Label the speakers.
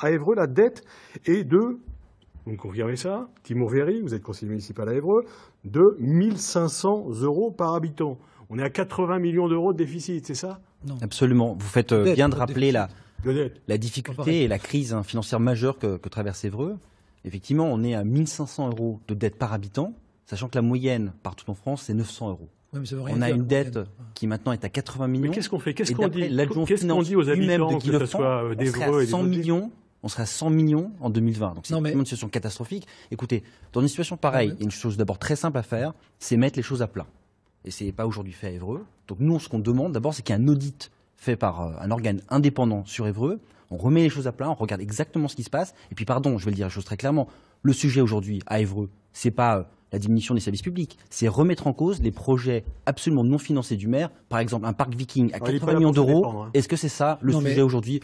Speaker 1: À Evreux, la dette est de, vous me confirmez ça, Timour Véry, vous êtes conseiller municipal à Evreux, de 1500 euros par habitant. On est à 80 millions d'euros de déficit, c'est ça
Speaker 2: Non. Absolument. Vous faites euh, bien de rappeler la,
Speaker 1: la, difficulté et la
Speaker 2: crise hein, financière majeure que, traverse Évreux. Effectivement, on est à 1500 euros de dette par habitant, sachant que la moyenne partout en France, c'est 900 euros. on a une dette qui maintenant est à 80 millions. Mais qu'est-ce qu'on fait Qu'est-ce qu'on dit, dit, aux habitants, que ce soit euh, d'Évreux et 100 millions on serait à 100 millions en 2020. Donc c'est une situation catastrophique. Écoutez, dans une situation pareille, il y a une chose d'abord très simple à faire, c'est mettre les choses à plat. Et ce n'est pas aujourd'hui fait à Évreux. Donc nous, ce qu'on demande d'abord, c'est qu'il y ait un audit fait par euh, un organe indépendant sur Évreux. On remet les choses à plat, on regarde exactement ce qui se passe. Et puis pardon, je vais le dire les chose très clairement. Le sujet aujourd'hui à Évreux, c'est pas euh, la diminution des services publics. C'est remettre en cause les projets absolument non financés du maire. Par exemple, un parc viking à 80 millions d'euros. Hein. Est-ce que c'est ça le sujet aujourd'hui